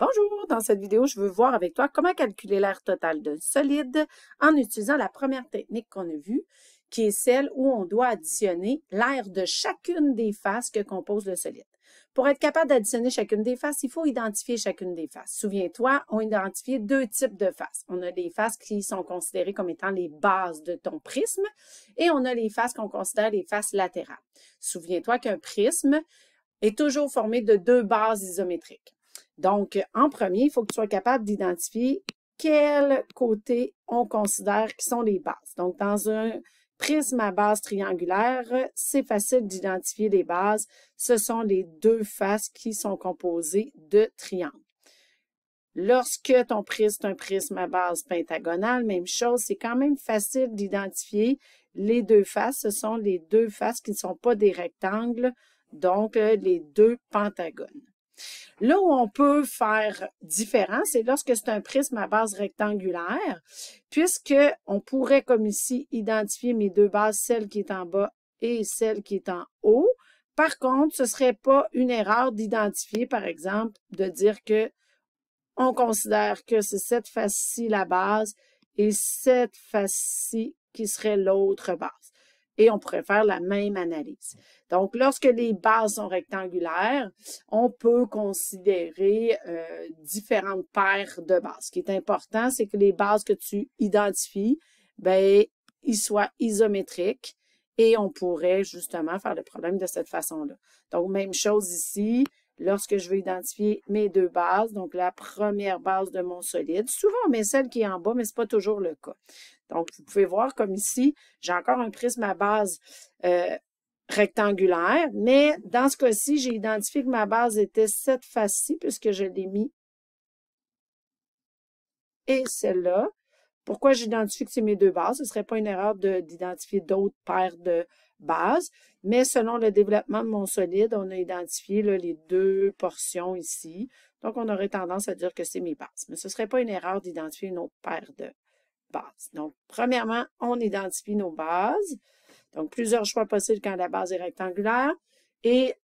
Bonjour, dans cette vidéo, je veux voir avec toi comment calculer l'air total d'un solide en utilisant la première technique qu'on a vue, qui est celle où on doit additionner l'air de chacune des faces que compose le solide. Pour être capable d'additionner chacune des faces, il faut identifier chacune des faces. Souviens-toi, on identifié deux types de faces. On a les faces qui sont considérées comme étant les bases de ton prisme et on a les faces qu'on considère les faces latérales. Souviens-toi qu'un prisme est toujours formé de deux bases isométriques. Donc, en premier, il faut que tu sois capable d'identifier quel côté on considère qui sont les bases. Donc, dans un prisme à base triangulaire, c'est facile d'identifier les bases. Ce sont les deux faces qui sont composées de triangles. Lorsque ton prisme un prisme à base pentagonale, même chose, c'est quand même facile d'identifier les deux faces. Ce sont les deux faces qui ne sont pas des rectangles, donc euh, les deux pentagones. Là où on peut faire différence, c'est lorsque c'est un prisme à base rectangulaire, puisque on pourrait, comme ici, identifier mes deux bases, celle qui est en bas et celle qui est en haut. Par contre, ce ne serait pas une erreur d'identifier, par exemple, de dire que on considère que c'est cette face-ci la base et cette face-ci qui serait l'autre base et on pourrait faire la même analyse. Donc, lorsque les bases sont rectangulaires, on peut considérer euh, différentes paires de bases. Ce qui est important, c'est que les bases que tu identifies, ben, ils soient isométriques et on pourrait justement faire le problème de cette façon-là. Donc, même chose ici, lorsque je veux identifier mes deux bases, donc la première base de mon solide. Souvent, on met celle qui est en bas, mais ce n'est pas toujours le cas. Donc, vous pouvez voir comme ici, j'ai encore un prisme à base euh, rectangulaire, mais dans ce cas-ci, j'ai identifié que ma base était cette face-ci, puisque je l'ai mis. Et celle-là. Pourquoi j'identifie que c'est mes deux bases? Ce ne serait pas une erreur d'identifier d'autres paires de base. Mais selon le développement de mon solide, on a identifié les deux portions ici. Donc, on aurait tendance à dire que c'est mes bases. Mais ce ne serait pas une erreur d'identifier une autre paire de bases. Donc, premièrement, on identifie nos bases. Donc, plusieurs choix possibles quand la base est rectangulaire. Et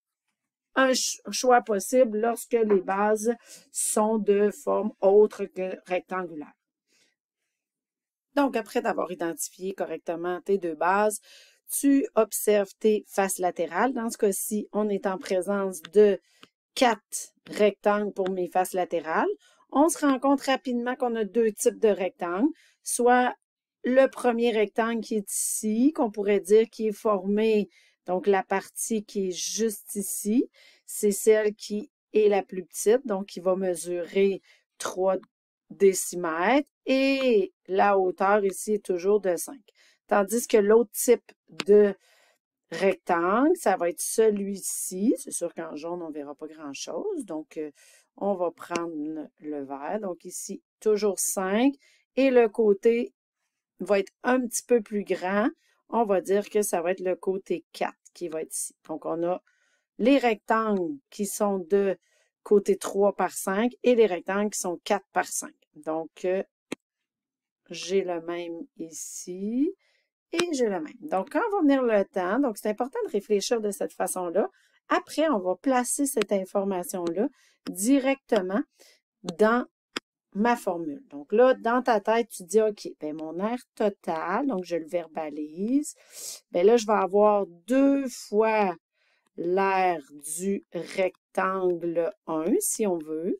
un choix possible lorsque les bases sont de forme autre que rectangulaire. Donc, après avoir identifié correctement tes deux bases, tu observes tes faces latérales. Dans ce cas-ci, on est en présence de quatre rectangles pour mes faces latérales. On se rend compte rapidement qu'on a deux types de rectangles, soit le premier rectangle qui est ici, qu'on pourrait dire qui est formé, donc la partie qui est juste ici, c'est celle qui est la plus petite, donc qui va mesurer 3 décimètres, et la hauteur ici est toujours de 5. Tandis que l'autre type de rectangle, ça va être celui-ci. C'est sûr qu'en jaune, on ne verra pas grand-chose. Donc, euh, on va prendre le vert. Donc ici, toujours 5. Et le côté va être un petit peu plus grand. On va dire que ça va être le côté 4 qui va être ici. Donc, on a les rectangles qui sont de côté 3 par 5 et les rectangles qui sont 4 par 5. Donc, euh, j'ai le même ici et j'ai le même. Donc, quand va venir le temps, donc c'est important de réfléchir de cette façon-là. Après, on va placer cette information-là directement dans ma formule. Donc là, dans ta tête, tu dis, OK, ben mon air total, donc je le verbalise, ben là, je vais avoir deux fois l'air du rectangle 1, si on veut.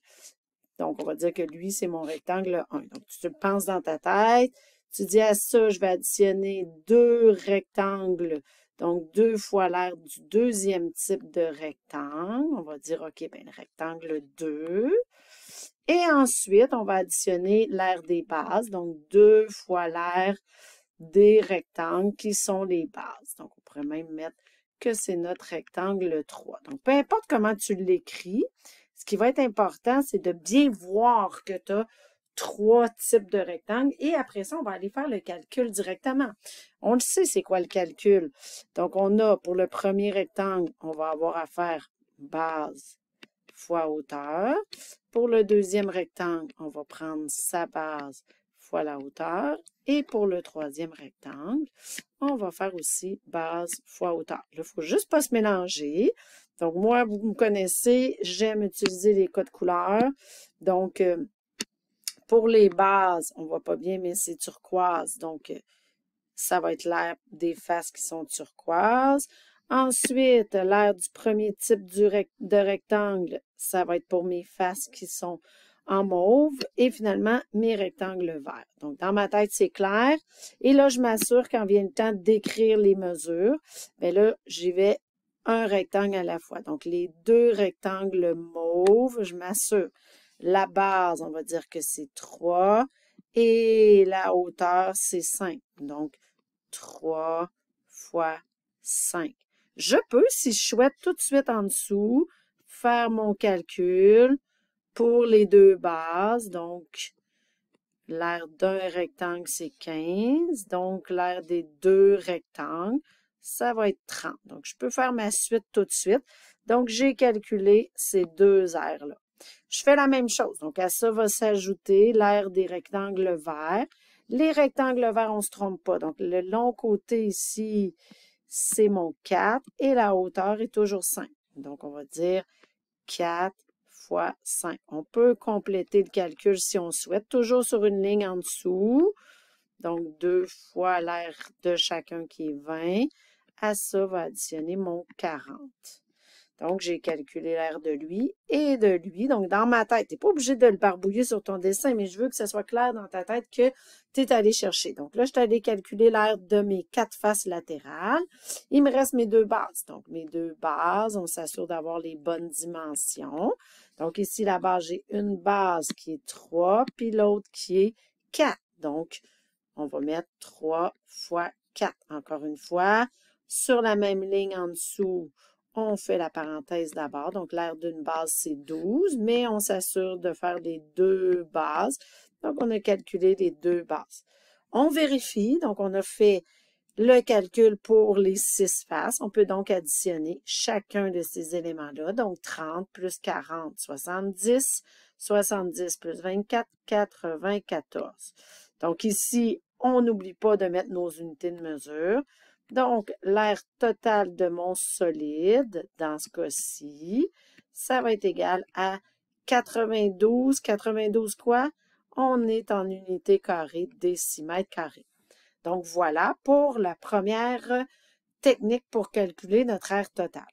Donc, on va dire que lui, c'est mon rectangle 1. Donc, tu le penses dans ta tête, tu dis à ah, ça, je vais additionner deux rectangles, donc deux fois l'air du deuxième type de rectangle. On va dire, OK, bien, le rectangle 2. Et ensuite, on va additionner l'aire des bases, donc deux fois l'air des rectangles qui sont les bases. Donc, on pourrait même mettre que c'est notre rectangle 3. Donc, peu importe comment tu l'écris, ce qui va être important, c'est de bien voir que tu as trois types de rectangles et après ça, on va aller faire le calcul directement. On le sait, c'est quoi le calcul. Donc, on a pour le premier rectangle, on va avoir à faire base fois hauteur. Pour le deuxième rectangle, on va prendre sa base fois la hauteur. Et pour le troisième rectangle, on va faire aussi base fois hauteur. Il ne faut juste pas se mélanger. Donc, moi, vous me connaissez, j'aime utiliser les codes couleurs. Donc, euh, pour les bases, on voit pas bien, mais c'est turquoise. Donc, ça va être l'air des faces qui sont turquoises. Ensuite, l'air du premier type de rectangle, ça va être pour mes faces qui sont en mauve et finalement mes rectangles verts. Donc, dans ma tête, c'est clair. Et là, je m'assure qu'en vient le temps d'écrire les mesures, mais ben là, j'y vais un rectangle à la fois. Donc, les deux rectangles mauves, je m'assure la base, on va dire que c'est 3 et la hauteur, c'est 5. Donc, 3 fois 5. Je peux, si je souhaite tout de suite en dessous, faire mon calcul pour les deux bases. Donc, l'aire d'un rectangle, c'est 15. Donc, l'aire des deux rectangles, ça va être 30. Donc, je peux faire ma suite tout de suite. Donc, j'ai calculé ces deux aires-là. Je fais la même chose. Donc, à ça va s'ajouter l'aire des rectangles verts. Les rectangles verts, on ne se trompe pas. Donc, le long côté ici, c'est mon 4 et la hauteur est toujours 5. Donc, on va dire 4 fois 5. On peut compléter le calcul si on souhaite, toujours sur une ligne en dessous. Donc, 2 fois l'air de chacun qui est 20. À ça va additionner mon 40. Donc, j'ai calculé l'air de lui et de lui. Donc, dans ma tête, tu n'es pas obligé de le barbouiller sur ton dessin, mais je veux que ce soit clair dans ta tête que tu es allé chercher. Donc là, je suis allé calculer l'air de mes quatre faces latérales. Il me reste mes deux bases. Donc, mes deux bases, on s'assure d'avoir les bonnes dimensions. Donc, ici, là-bas, j'ai une base qui est 3, puis l'autre qui est 4. Donc, on va mettre 3 fois 4. Encore une fois, sur la même ligne en dessous, on fait la parenthèse d'abord. Donc, l'air d'une base, c'est 12, mais on s'assure de faire les deux bases. Donc, on a calculé les deux bases. On vérifie. Donc, on a fait le calcul pour les six faces. On peut donc additionner chacun de ces éléments-là. Donc, 30 plus 40, 70. 70 plus 24, 94. Donc, ici, on n'oublie pas de mettre nos unités de mesure. Donc, l'aire total de mon solide, dans ce cas-ci, ça va être égal à 92. 92 quoi? On est en unité carrée décimètre carré. Donc, voilà pour la première technique pour calculer notre aire total.